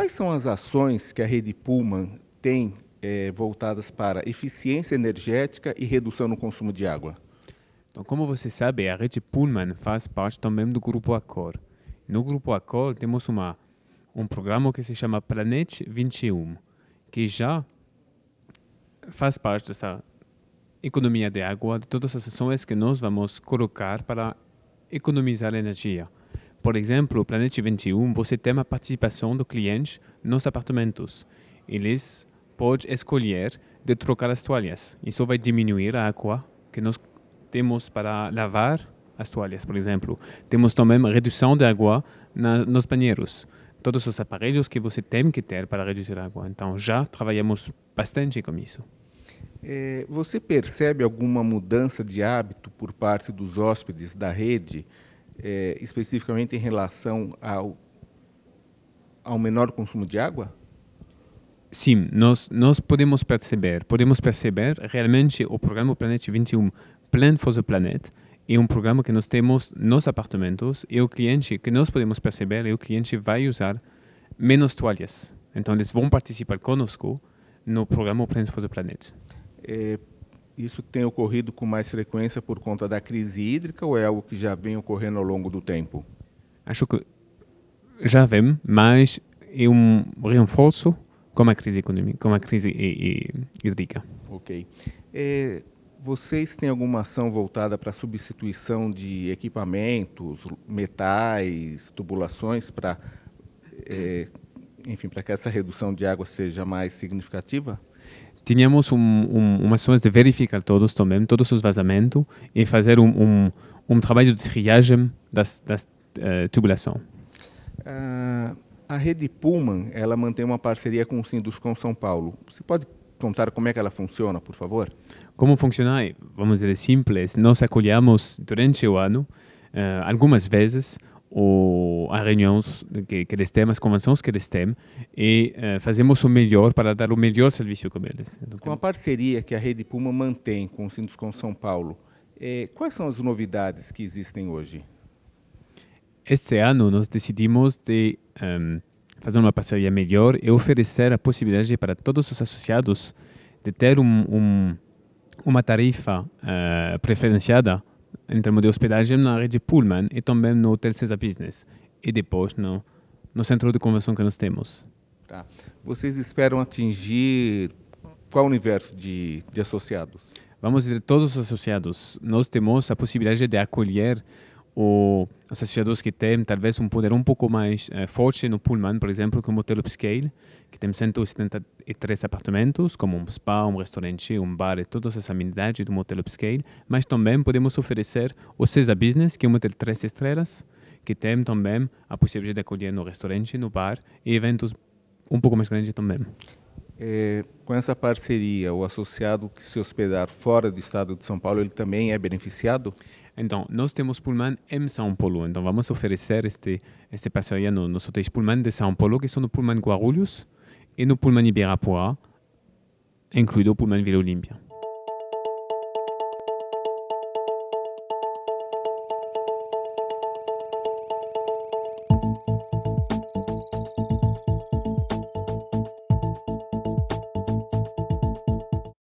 Quais são as ações que a rede Pullman tem é, voltadas para eficiência energética e redução no consumo de água? Então, como você sabe, a rede Pullman faz parte também do Grupo Accor. No Grupo Accor temos uma, um programa que se chama Planet 21, que já faz parte dessa economia de água, de todas as ações que nós vamos colocar para economizar energia. Por exemplo, Planet 21, você tem a participação do cliente nos apartamentos. Eles podem escolher de trocar as toalhas. Isso vai diminuir a água que nós temos para lavar as toalhas, por exemplo. Temos também redução de água na, nos banheiros. Todos os aparelhos que você tem que ter para reduzir a água. Então, já trabalhamos bastante com isso. É, você percebe alguma mudança de hábito por parte dos hóspedes da rede? é, especificamente em relação ao, ao menor consumo de água? Sim, nós, nós podemos perceber, podemos perceber realmente o programa Planeta 21 Plan for the Planet é um programa que nós temos nos apartamentos e é o cliente, que nós podemos perceber, é o cliente vai usar menos toalhas. Então, eles vão participar conosco no programa Plan for the Planet. É, isso tem ocorrido com mais frequência por conta da crise hídrica ou é algo que já vem ocorrendo ao longo do tempo? Acho que já vem, mas é um reforço com a crise econômica, com a crise hídrica. Ok. É, vocês têm alguma ação voltada para a substituição de equipamentos, metais, tubulações para, é, enfim, para que essa redução de água seja mais significativa? tínhamos um, um, umas ações de verificar todos também, todos os vazamentos, e fazer um, um trabalho de triagem das, das uh, eh, tubulação. Uh, ah, a rede Pullman, ela mantém uma parceria com o Sinduscom São Paulo. Você pode contar como é que ela funciona, por favor? Como funciona? Vamos dizer simples. Nós acolhemos durante o ano, uh, algumas vezes, o, as reuniões que, que eles têm, as convenções que eles têm, e eh, fazemos o melhor para dar o melhor serviço com eles. Com a parceria que a Rede Puma mantém com o Sinduscom São Paulo, é, quais são as novidades que existem hoje? Este ano nós decidimos de um, ehm, fazer uma parceria melhor e oferecer a possibilidade para todos os associados de ter um, um, uma tarifa uh, preferenciada em termos de hospedagem na rede Pullman e também no Hotel César Business e depois no, no centro de convenção que nós temos. Tá. Vocês esperam atingir qual universo de, de associados? Vamos dizer, todos os associados. Nós temos a possibilidade de acolher ou associadores que têm talvez um poder um pouco mais eh, forte no Pullman, por exemplo, que o Hotel Upscale, que tem 173 apartamentos, como um spa, um restaurante, um bar e todas as amenidades do Hotel Upscale, mas também podemos oferecer o César Business, que é um hotel três estrelas, que tem também a possibilidade de acolher no restaurante, no bar e eventos um pouco mais grandes também. É, com essa parceria, o associado que se hospedar fora do estado de São Paulo, ele também é beneficiado? Então, nós temos Pullman em São Paulo, então vamos oferecer este, este parceria no, nos hotéis Pullman de São Paulo, que são no Pullman Guarulhos e no Pullman Ibirapuá, incluído o Pullman Vila Olímpia.